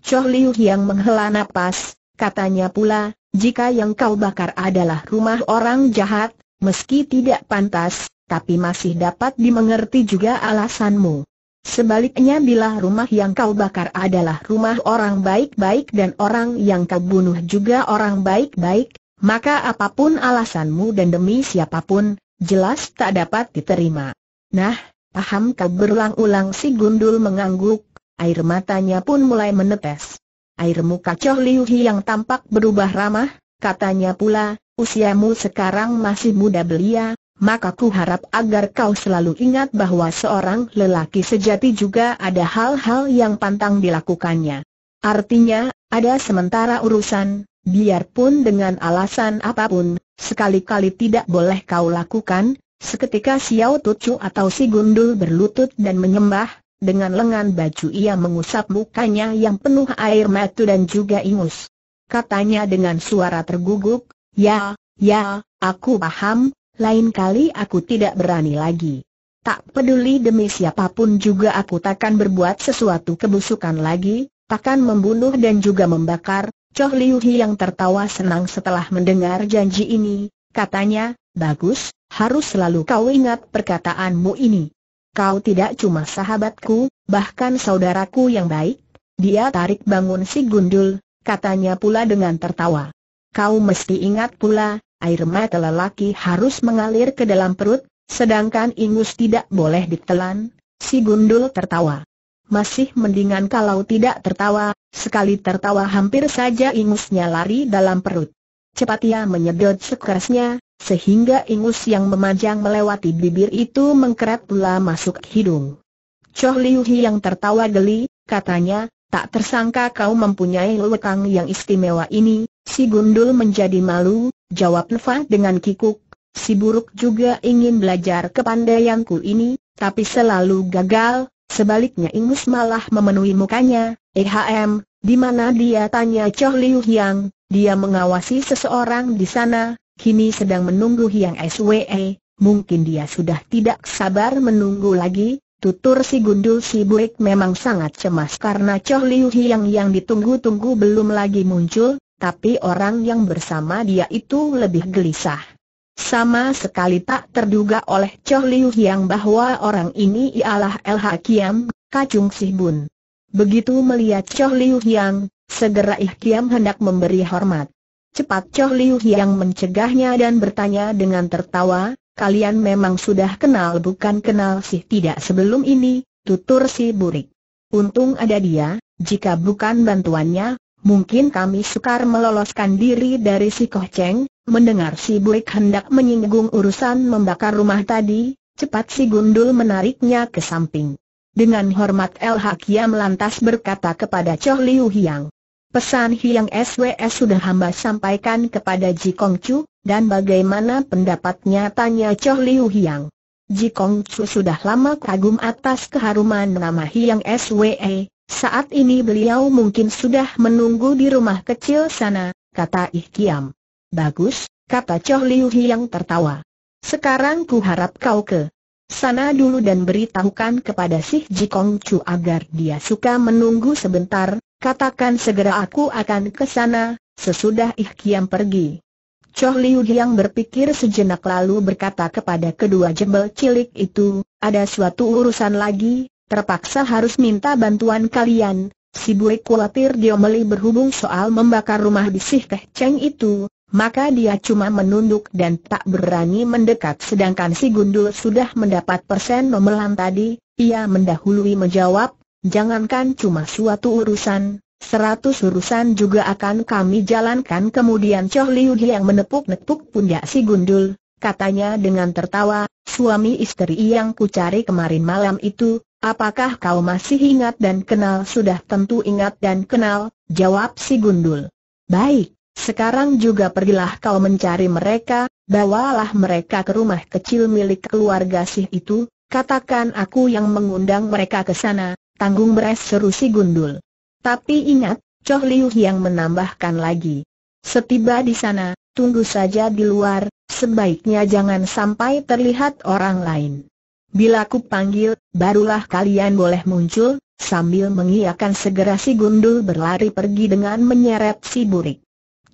Choh Liu yang menghela nafas, katanya pula, jika yang kau bakar adalah rumah orang jahat, meski tidak pantas, tapi masih dapat dimengerti juga alasanmu. Sebaliknya bila rumah yang kau bakar adalah rumah orang baik-baik dan orang yang kau bunuh juga orang baik-baik, maka apapun alasanmu dan demi siapapun, jelas tak dapat diterima. Nah, paham kau berulang-ulang si Gundul mengangguk, Air matanya pun mulai menetes. Air muka Choh Liu Hi yang tampak berubah ramah, katanya pula, usiamu sekarang masih muda belia, maka ku harap agar kau selalu ingat bahwa seorang lelaki sejati juga ada hal-hal yang pantang dilakukannya. Artinya, ada sementara urusan, biarpun dengan alasan apapun, sekali-kali tidak boleh kau lakukan, seketika Xiao Tucu atau si Gundul berlutut dan menyembah, dengan lengan baju ia mengusap mukanya yang penuh air mata dan juga ingus. Katanya dengan suara terguguk, Ya, ya, aku paham, lain kali aku tidak berani lagi. Tak peduli demi siapapun juga aku takkan berbuat sesuatu kebusukan lagi, takkan membunuh dan juga membakar. Choh Liu Hi yang tertawa senang setelah mendengar janji ini, katanya, bagus, harus selalu kau ingat perkataanmu ini kau tidak cuma sahabatku, bahkan saudaraku yang baik. Dia tarik bangun si gundul, katanya pula dengan tertawa. Kau mesti ingat pula, air mata lelaki harus mengalir ke dalam perut, sedangkan ingus tidak boleh ditelan, si gundul tertawa. Masih mendingan kalau tidak tertawa, sekali tertawa hampir saja ingusnya lari dalam perut. Cepat ia menyedot sekerasnya, sehingga ingus yang memanjang melewati bibir itu mengkeret pula masuk hidung. Choh Liu Hi yang tertawa geli, katanya, tak tersangka kau mempunyai lekang yang istimewa ini, si gundul menjadi malu, jawab Nfa dengan kikuk, si buruk juga ingin belajar kepandaianku ini, tapi selalu gagal, sebaliknya ingus malah memenuhi mukanya, ehm, di mana dia tanya Choh Liu Yang, dia mengawasi seseorang di sana, kini sedang menunggu Hiang SWE, eh, mungkin dia sudah tidak sabar menunggu lagi, tutur si gundul si buik memang sangat cemas karena Choh Liu Hiang yang ditunggu-tunggu belum lagi muncul, tapi orang yang bersama dia itu lebih gelisah. Sama sekali tak terduga oleh Choh Liu Hiang bahwa orang ini ialah El Hakiam, Kacung Si Bun. Begitu melihat Choh Liu Hiang, segera Kiam hendak memberi hormat. Cepat Choh Liu yang mencegahnya dan bertanya dengan tertawa, kalian memang sudah kenal bukan kenal sih tidak sebelum ini, tutur si burik. Untung ada dia, jika bukan bantuannya, mungkin kami sukar meloloskan diri dari si Koh Cheng, mendengar si burik hendak menyinggung urusan membakar rumah tadi, cepat si gundul menariknya ke samping. Dengan hormat El Hakia lantas berkata kepada Choh Liu Hiang. Pesan Hiang SWS sudah hamba sampaikan kepada Ji Kong Chu, dan bagaimana pendapatnya tanya Choh Liu Hiang. Ji Kong Chu sudah lama kagum atas keharuman nama Hiang SWE, saat ini beliau mungkin sudah menunggu di rumah kecil sana, kata Ih Kiam. Bagus, kata Choh Liu Hiang tertawa. Sekarang ku harap kau ke sana dulu dan beritahukan kepada si Ji Kong Chu agar dia suka menunggu sebentar, Katakan segera aku akan ke sana, sesudah Ihkiam pergi. Choh Liu Hiang berpikir sejenak lalu berkata kepada kedua jebel cilik itu, ada suatu urusan lagi, terpaksa harus minta bantuan kalian. Si Bue khawatir Diomeli berhubung soal membakar rumah di Sih Teh Cheng itu, maka dia cuma menunduk dan tak berani mendekat sedangkan si Gundul sudah mendapat persen memelan tadi, ia mendahului menjawab, Jangankan cuma suatu urusan, seratus urusan juga akan kami jalankan Kemudian Choh Liu yang menepuk-nepuk pundak si gundul, katanya dengan tertawa, suami istri yang ku cari kemarin malam itu, apakah kau masih ingat dan kenal? Sudah tentu ingat dan kenal, jawab si gundul. Baik, sekarang juga pergilah kau mencari mereka, bawalah mereka ke rumah kecil milik keluarga sih itu, katakan aku yang mengundang mereka ke sana, tanggung beres seru si gundul. Tapi ingat, Choh Liu yang menambahkan lagi. Setiba di sana, tunggu saja di luar, sebaiknya jangan sampai terlihat orang lain. Bila ku panggil, barulah kalian boleh muncul, sambil mengiakan segera si gundul berlari pergi dengan menyeret si burik.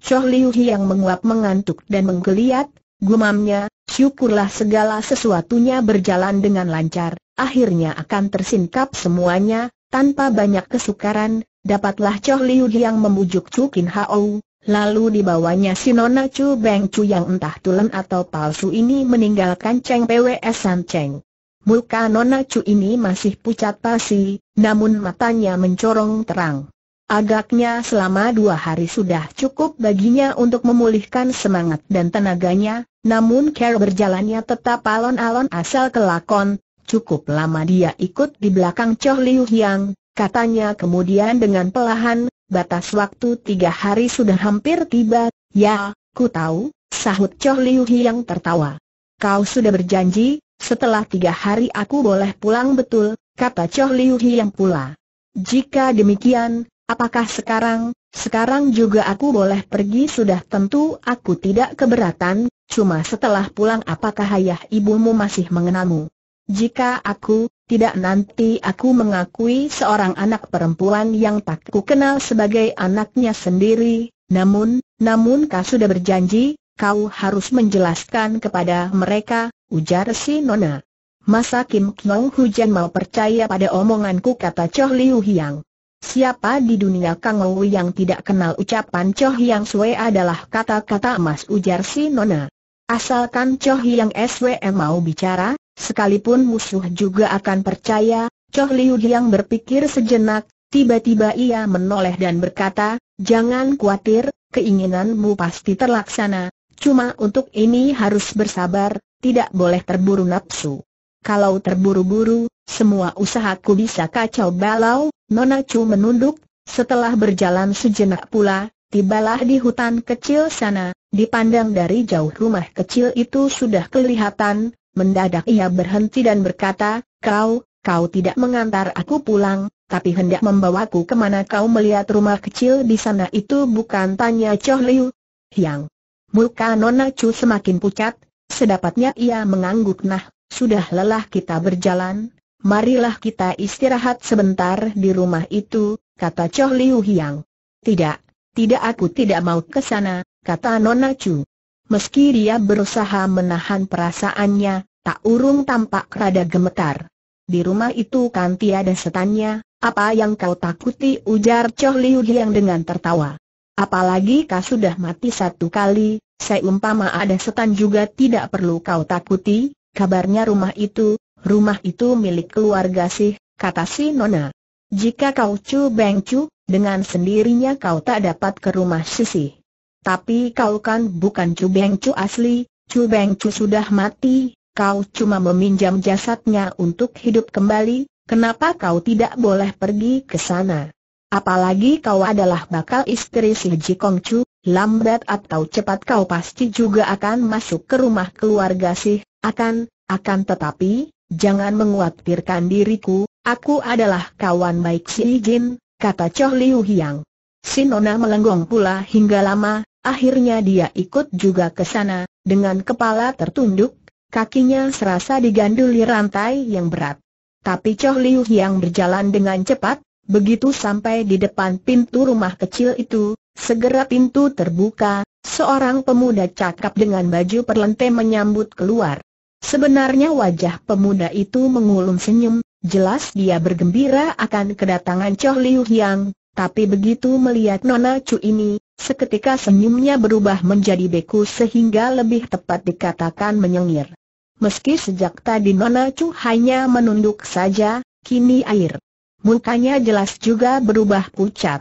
Choh Liu yang menguap mengantuk dan menggeliat, gumamnya, syukurlah segala sesuatunya berjalan dengan lancar, akhirnya akan tersingkap semuanya, tanpa banyak kesukaran, dapatlah Choh Liu yang memujuk Chu Kin Hao, lalu dibawanya si Nona Chu Beng Chu yang entah tulen atau palsu ini meninggalkan Cheng PWS San Cheng. Muka Nona Chu ini masih pucat pasi, namun matanya mencorong terang. Agaknya selama dua hari sudah cukup baginya untuk memulihkan semangat dan tenaganya, namun care berjalannya tetap alon-alon asal kelakon, Cukup lama dia ikut di belakang Choh Liu Hyang, katanya kemudian dengan pelahan, batas waktu tiga hari sudah hampir tiba, ya, ku tahu, sahut Choh Liu Hyang tertawa. Kau sudah berjanji, setelah tiga hari aku boleh pulang betul, kata Choh Liu Hyang pula. Jika demikian, apakah sekarang, sekarang juga aku boleh pergi sudah tentu aku tidak keberatan, cuma setelah pulang apakah ayah ibumu masih mengenalmu? Jika aku, tidak nanti aku mengakui seorang anak perempuan yang tak ku kenal sebagai anaknya sendiri, namun, namun kau sudah berjanji, kau harus menjelaskan kepada mereka, ujar si Nona. Masa Kim Kyong Hujan mau percaya pada omonganku kata Choh Liu Hyang. Siapa di dunia Kang Wu yang tidak kenal ucapan Choh Yang Sui adalah kata-kata emas ujar si Nona. Asalkan Choh Yang SWM mau bicara, sekalipun musuh juga akan percaya, Choh Liu Yang berpikir sejenak, tiba-tiba ia menoleh dan berkata, jangan khawatir, keinginanmu pasti terlaksana, cuma untuk ini harus bersabar, tidak boleh terburu nafsu. Kalau terburu-buru, semua usahaku bisa kacau balau, Nona Chu menunduk, setelah berjalan sejenak pula, tibalah di hutan kecil sana, Dipandang dari jauh rumah kecil itu sudah kelihatan, mendadak ia berhenti dan berkata, kau, kau tidak mengantar aku pulang, tapi hendak membawaku kemana kau melihat rumah kecil di sana itu bukan tanya Choh Liu. Yang muka Nona Chu semakin pucat, sedapatnya ia mengangguk nah, sudah lelah kita berjalan, marilah kita istirahat sebentar di rumah itu, kata Choh Liu Hiang. Tidak, tidak aku tidak mau ke sana, kata Nona Chu. Meski dia berusaha menahan perasaannya, tak urung tampak rada gemetar. Di rumah itu kan tiada setannya, apa yang kau takuti ujar Choh Liu Liang dengan tertawa. Apalagi kau sudah mati satu kali, seumpama ada setan juga tidak perlu kau takuti, kabarnya rumah itu, rumah itu milik keluarga sih, kata si Nona. Jika kau Chu Beng Chu, dengan sendirinya kau tak dapat ke rumah sisi. Tapi kau kan bukan Chu Beng Chu asli, Chu Beng Chu sudah mati, kau cuma meminjam jasadnya untuk hidup kembali, kenapa kau tidak boleh pergi ke sana? Apalagi kau adalah bakal istri si Ji Kong Chu, lambat atau cepat kau pasti juga akan masuk ke rumah keluarga sih, akan, akan tetapi, jangan menguatirkan diriku, aku adalah kawan baik si Jin, kata Choh Liu Hiang. Si Nona melenggong pula hingga lama, akhirnya dia ikut juga ke sana, dengan kepala tertunduk, kakinya serasa diganduli rantai yang berat. Tapi Choh Liu yang berjalan dengan cepat, begitu sampai di depan pintu rumah kecil itu, segera pintu terbuka, seorang pemuda cakap dengan baju perlente menyambut keluar. Sebenarnya wajah pemuda itu mengulung senyum, jelas dia bergembira akan kedatangan Choh Liu Yang, tapi begitu melihat Nona Chu ini, seketika senyumnya berubah menjadi beku sehingga lebih tepat dikatakan menyengir. Meski sejak tadi Nona Chu hanya menunduk saja, kini air. Mukanya jelas juga berubah pucat.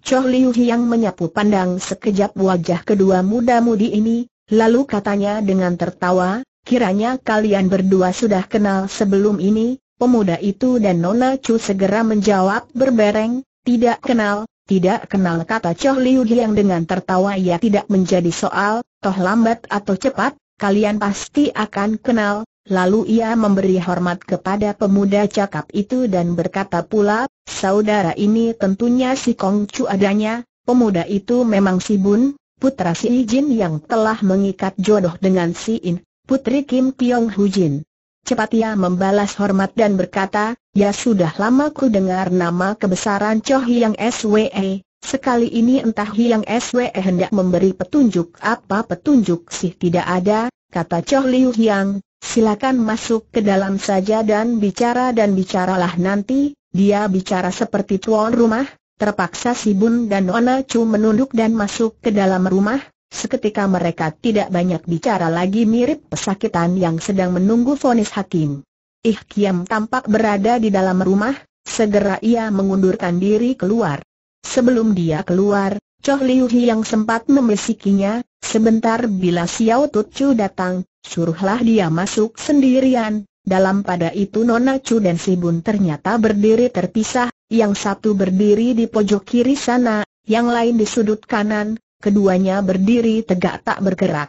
Choh Liu yang menyapu pandang sekejap wajah kedua muda-mudi ini, lalu katanya dengan tertawa, kiranya kalian berdua sudah kenal sebelum ini, Pemuda itu dan Nona Chu segera menjawab berbareng. Tidak kenal, tidak kenal kata Choh Liu yang dengan tertawa ia tidak menjadi soal, toh lambat atau cepat, kalian pasti akan kenal. Lalu ia memberi hormat kepada pemuda cakap itu dan berkata pula, saudara ini tentunya si Kong Chu adanya, pemuda itu memang si Bun, putra si Jin yang telah mengikat jodoh dengan si In, putri Kim Pyong Hu Jin. Cepat ia membalas hormat dan berkata, ya sudah lama ku dengar nama kebesaran Cho Hiang SWE, sekali ini entah Hiang SWE hendak memberi petunjuk apa petunjuk sih tidak ada, kata Cho Liu Hiang, silakan masuk ke dalam saja dan bicara dan bicaralah nanti, dia bicara seperti tuan rumah, terpaksa si Bun dan Nona Chu menunduk dan masuk ke dalam rumah, Seketika mereka tidak banyak bicara lagi mirip pesakitan yang sedang menunggu vonis hakim. Ih Kiam tampak berada di dalam rumah, segera ia mengundurkan diri keluar. Sebelum dia keluar, Choh Liu Hi yang sempat memisikinya, sebentar bila Xiao Tut Chu datang, suruhlah dia masuk sendirian. Dalam pada itu Nona Chu dan Si Bun ternyata berdiri terpisah, yang satu berdiri di pojok kiri sana, yang lain di sudut kanan, keduanya berdiri tegak tak bergerak.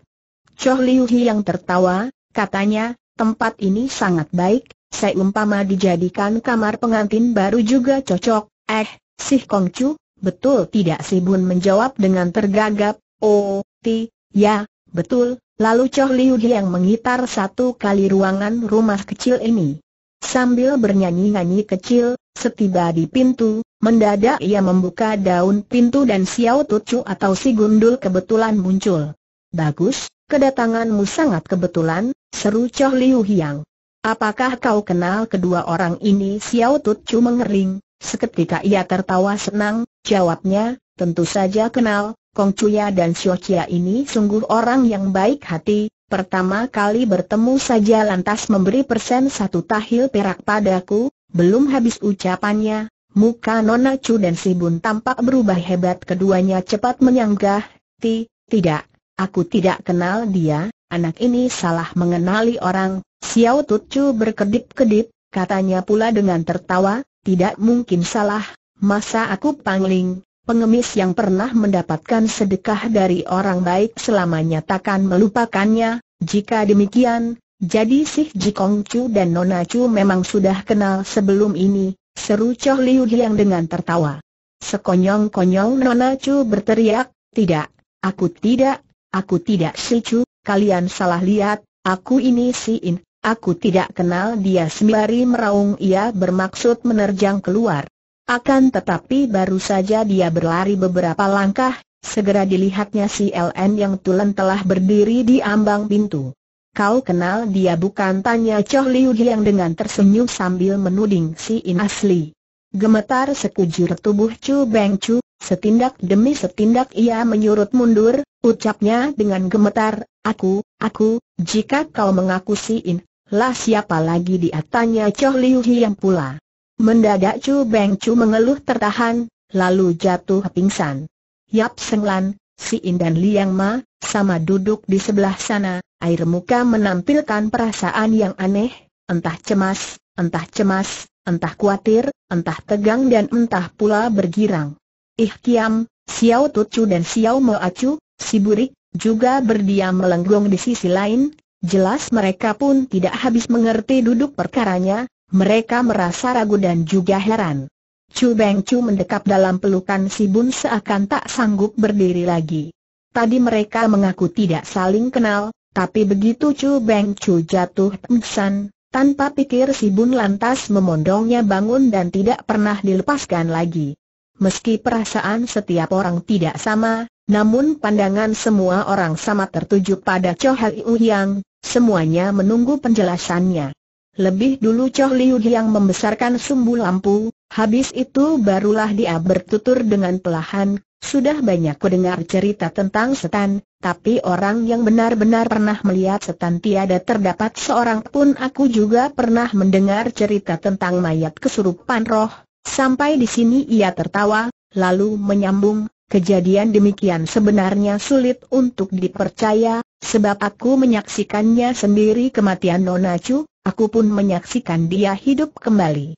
Choh Liu Hi yang tertawa, katanya, tempat ini sangat baik, umpama dijadikan kamar pengantin baru juga cocok, eh, Sih Kong Chu, betul tidak si Bun menjawab dengan tergagap, oh, ti, ya, betul, lalu Choh Liu Hi yang mengitar satu kali ruangan rumah kecil ini. Sambil bernyanyi-nyanyi kecil, setiba di pintu, Mendadak ia membuka daun pintu dan Xiao Tucu atau si gundul kebetulan muncul. Bagus, kedatanganmu sangat kebetulan, seru Choh Liu Hiang. Apakah kau kenal kedua orang ini? Xiao Tucu mengering, seketika ia tertawa senang, jawabnya, tentu saja kenal, Kong Chuya dan Xiao Chia ini sungguh orang yang baik hati, Pertama kali bertemu saja lantas memberi persen satu tahil perak padaku, belum habis ucapannya, Muka Nona Chu dan Si Bun tampak berubah hebat keduanya cepat menyanggah, Ti, tidak, aku tidak kenal dia, anak ini salah mengenali orang, Xiao Tut Chu berkedip-kedip, katanya pula dengan tertawa, tidak mungkin salah, masa aku pangling, pengemis yang pernah mendapatkan sedekah dari orang baik selamanya takkan melupakannya, jika demikian, jadi sih Jikong Chu dan Nona Chu memang sudah kenal sebelum ini, Seru Choh Liu Giang dengan tertawa. Sekonyong-konyong Nona Chu berteriak, tidak, aku tidak, aku tidak si Chu, kalian salah lihat, aku ini si In, aku tidak kenal dia sembari meraung ia bermaksud menerjang keluar. Akan tetapi baru saja dia berlari beberapa langkah, segera dilihatnya si LN yang tulen telah berdiri di ambang pintu. Kau kenal dia bukan tanya Choh Liu yang dengan tersenyum sambil menuding si In Asli. Gemetar sekujur tubuh Chu Beng Chu, setindak demi setindak ia menyurut mundur, ucapnya dengan gemetar, Aku, aku, jika kau mengaku si In, lah siapa lagi dia tanya Choh Liu yang pula. Mendadak Chu Beng Chu mengeluh tertahan, lalu jatuh pingsan. Yap Lan, Si Indan Liang Ma, sama duduk di sebelah sana, air muka menampilkan perasaan yang aneh, entah cemas, entah cemas, entah khawatir, entah tegang dan entah pula bergirang. Ih Kiam, Xiao Tucu dan Xiao Mo Acu, si burik, juga berdiam melenggong di sisi lain, jelas mereka pun tidak habis mengerti duduk perkaranya, mereka merasa ragu dan juga heran. Chu Beng Chu mendekap dalam pelukan si Bun seakan tak sanggup berdiri lagi. Tadi mereka mengaku tidak saling kenal, tapi begitu Chu Beng Chu jatuh pingsan, tanpa pikir si Bun lantas memondongnya bangun dan tidak pernah dilepaskan lagi. Meski perasaan setiap orang tidak sama, namun pandangan semua orang sama tertuju pada Cho Hiu Yang, semuanya menunggu penjelasannya. Lebih dulu Cho Liu Yang membesarkan sumbu lampu, Habis itu barulah dia bertutur dengan pelahan, sudah banyak dengar cerita tentang setan, tapi orang yang benar-benar pernah melihat setan tiada terdapat seorang pun aku juga pernah mendengar cerita tentang mayat kesurupan roh, sampai di sini ia tertawa, lalu menyambung, Kejadian demikian sebenarnya sulit untuk dipercaya, sebab aku menyaksikannya sendiri kematian Nonacu, aku pun menyaksikan dia hidup kembali.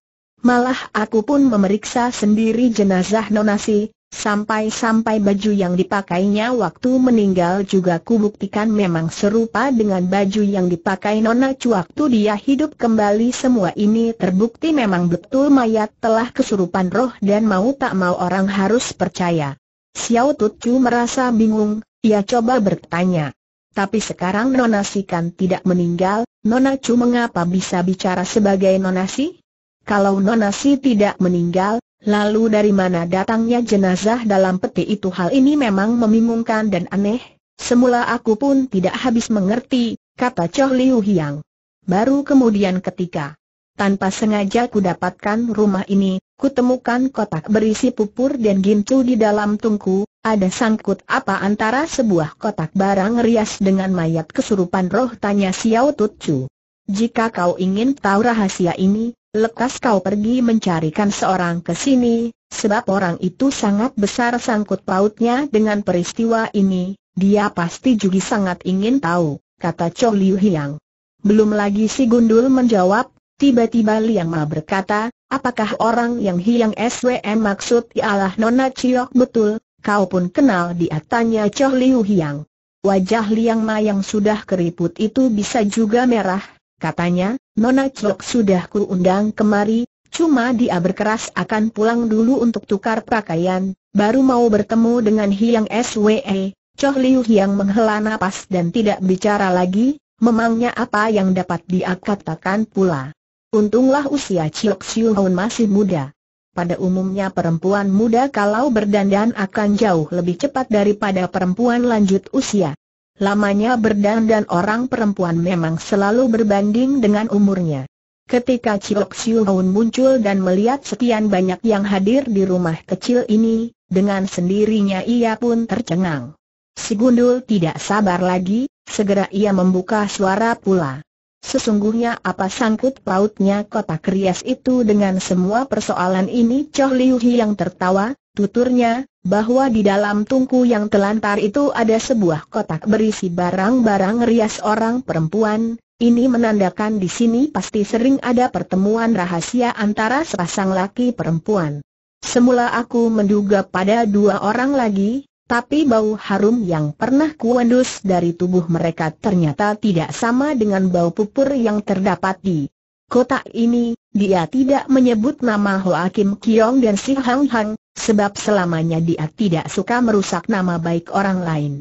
Malah aku pun memeriksa sendiri jenazah nonasi, sampai-sampai baju yang dipakainya waktu meninggal juga kubuktikan memang serupa dengan baju yang dipakai nona cu waktu dia hidup kembali semua ini terbukti memang betul mayat telah kesurupan roh dan mau tak mau orang harus percaya. Xiao Tucu merasa bingung, ia coba bertanya. Tapi sekarang Nonasi kan tidak meninggal, Nona Cu mengapa bisa bicara sebagai Nonasi? Kalau Nonasi tidak meninggal, lalu dari mana datangnya jenazah dalam peti itu hal ini memang membingungkan dan aneh. Semula aku pun tidak habis mengerti, kata Choh Liu Hiang. Baru kemudian ketika tanpa sengaja ku dapatkan rumah ini, ku temukan kotak berisi pupur dan gintu di dalam tungku, ada sangkut apa antara sebuah kotak barang rias dengan mayat kesurupan roh tanya Xiao Tutu. Jika kau ingin tahu rahasia ini, lekas kau pergi mencarikan seorang ke sini, sebab orang itu sangat besar sangkut pautnya dengan peristiwa ini, dia pasti juga sangat ingin tahu, kata Chow Liu Hiang. Belum lagi si Gundul menjawab, tiba-tiba Liang Ma berkata, apakah orang yang Hiang SWM maksud ialah Nona Chiok betul, kau pun kenal dia tanya Chow Liu Hiang. Wajah Liang Ma yang sudah keriput itu bisa juga merah, katanya, Nona Chok sudah undang kemari, cuma dia berkeras akan pulang dulu untuk tukar pakaian, baru mau bertemu dengan Hiang SWE. Choh Liu Hiang menghela nafas dan tidak bicara lagi, memangnya apa yang dapat dia katakan pula. Untunglah usia Chok Siu Hoon masih muda. Pada umumnya perempuan muda kalau berdandan akan jauh lebih cepat daripada perempuan lanjut usia. Lamanya berdandan orang perempuan memang selalu berbanding dengan umurnya. Ketika Chiok Siu Hoon muncul dan melihat sekian banyak yang hadir di rumah kecil ini, dengan sendirinya ia pun tercengang. Si Gundul tidak sabar lagi, segera ia membuka suara pula. Sesungguhnya apa sangkut pautnya kotak rias itu dengan semua persoalan ini Choh Liu Hi yang tertawa, tuturnya, bahwa di dalam tungku yang telantar itu ada sebuah kotak berisi barang-barang rias orang perempuan. Ini menandakan di sini pasti sering ada pertemuan rahasia antara sepasang laki perempuan. Semula aku menduga pada dua orang lagi, tapi bau harum yang pernah kuendus dari tubuh mereka ternyata tidak sama dengan bau pupur yang terdapat di kota ini. Dia tidak menyebut nama Hoa Kim Kiong dan Si Hang Hang, sebab selamanya dia tidak suka merusak nama baik orang lain.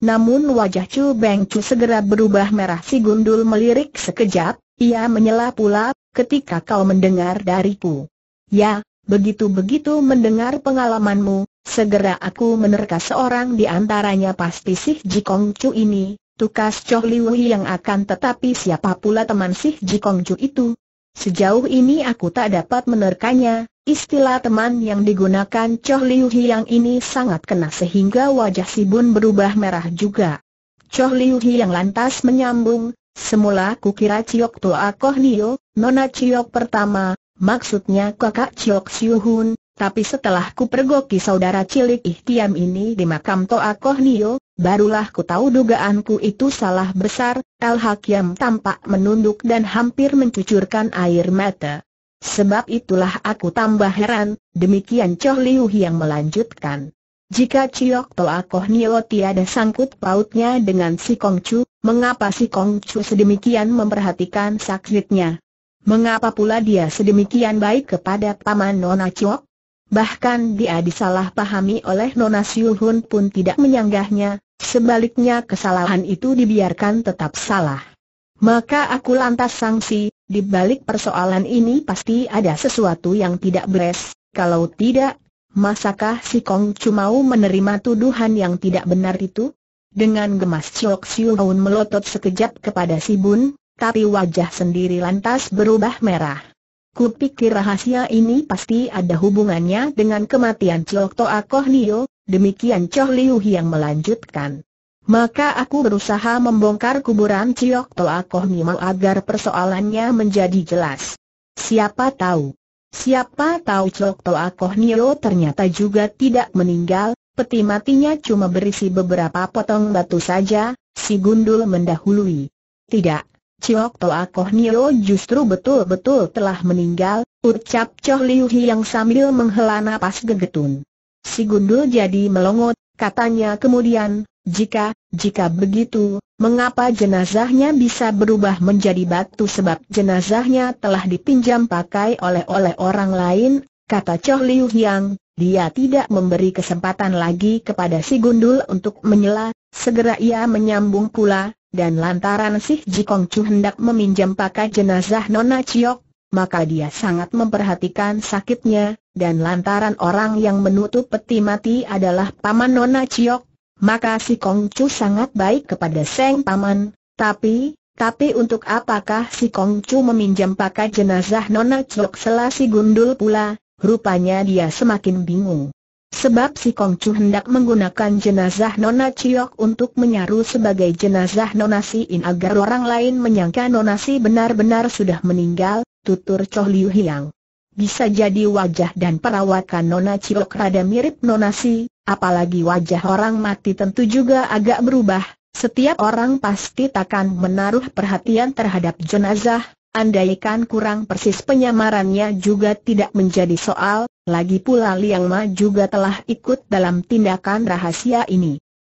Namun wajah Chu Beng Chu segera berubah merah si gundul melirik sekejap, ia menyela pula, ketika kau mendengar dariku. Ya, begitu-begitu mendengar pengalamanmu, Segera aku menerka seorang di antaranya pasti Sih Jikong Chu ini, tukas Choh Liwi yang akan tetapi siapa pula teman Sih Jikong Chu itu? Sejauh ini aku tak dapat menerkanya, istilah teman yang digunakan Choh Liwi yang ini sangat kena sehingga wajah si Bun berubah merah juga. Choh Liwi yang lantas menyambung, semula kukira Ciok Toa Koh Nio, Nona Ciok pertama, maksudnya kakak Ciok Siuhun, tapi setelah ku pergoki saudara cilik Ihtiam ini di makam Toa Kohnio, barulah ku tahu dugaanku itu salah besar, El Hakiam tampak menunduk dan hampir mencucurkan air mata. Sebab itulah aku tambah heran, demikian Choh Liu yang melanjutkan. Jika Ciok Toa Kohnio tiada sangkut pautnya dengan si Kongcu, mengapa si Kongcu sedemikian memperhatikan sakitnya? Mengapa pula dia sedemikian baik kepada paman Nona Ciok? Bahkan dia disalahpahami oleh Nona Siuhun pun tidak menyanggahnya, sebaliknya kesalahan itu dibiarkan tetap salah. Maka aku lantas sanksi, di balik persoalan ini pasti ada sesuatu yang tidak beres, kalau tidak, masakah si Kong cuma mau menerima tuduhan yang tidak benar itu? Dengan gemas Chok Siuhun melotot sekejap kepada si Bun, tapi wajah sendiri lantas berubah merah. Kupikir rahasia ini pasti ada hubungannya dengan kematian Chok Toa Koh Nio, demikian Choh Liu yang melanjutkan. Maka aku berusaha membongkar kuburan Chok Toa Koh Nio agar persoalannya menjadi jelas. Siapa tahu? Siapa tahu Chok Toa Koh Nio ternyata juga tidak meninggal, peti matinya cuma berisi beberapa potong batu saja, si Gundul mendahului. Tidak, Chiok Toa Koh Nio justru betul-betul telah meninggal, ucap Choh Liu Hi yang sambil menghela napas gegetun. Si gundul jadi melongot, katanya kemudian, jika, jika begitu, mengapa jenazahnya bisa berubah menjadi batu sebab jenazahnya telah dipinjam pakai oleh oleh orang lain, kata Choh Liu Hiang, dia tidak memberi kesempatan lagi kepada si gundul untuk menyela, segera ia menyambung pula, dan lantaran Sih Jikong Chu hendak meminjam pakai jenazah Nona Chiok, maka dia sangat memperhatikan sakitnya, dan lantaran orang yang menutup peti mati adalah paman Nona Chiok, maka si Kong Chu sangat baik kepada Seng Paman, tapi, tapi untuk apakah si Kong Chu meminjam pakai jenazah Nona Chiok selasi gundul pula, rupanya dia semakin bingung. Sebab si Kong Chu hendak menggunakan jenazah Nona Ciok untuk menyaru sebagai jenazah Nona Si In agar orang lain menyangka Nona Si benar-benar sudah meninggal, tutur Choh Liu Hiang. Bisa jadi wajah dan perawakan Nona Ciok rada mirip Nona Si, apalagi wajah orang mati tentu juga agak berubah. Setiap orang pasti takkan menaruh perhatian terhadap jenazah, Andaikan kurang persis penyamarannya juga tidak menjadi soal, lagi pula Liang Ma juga telah ikut dalam tindakan rahasia ini.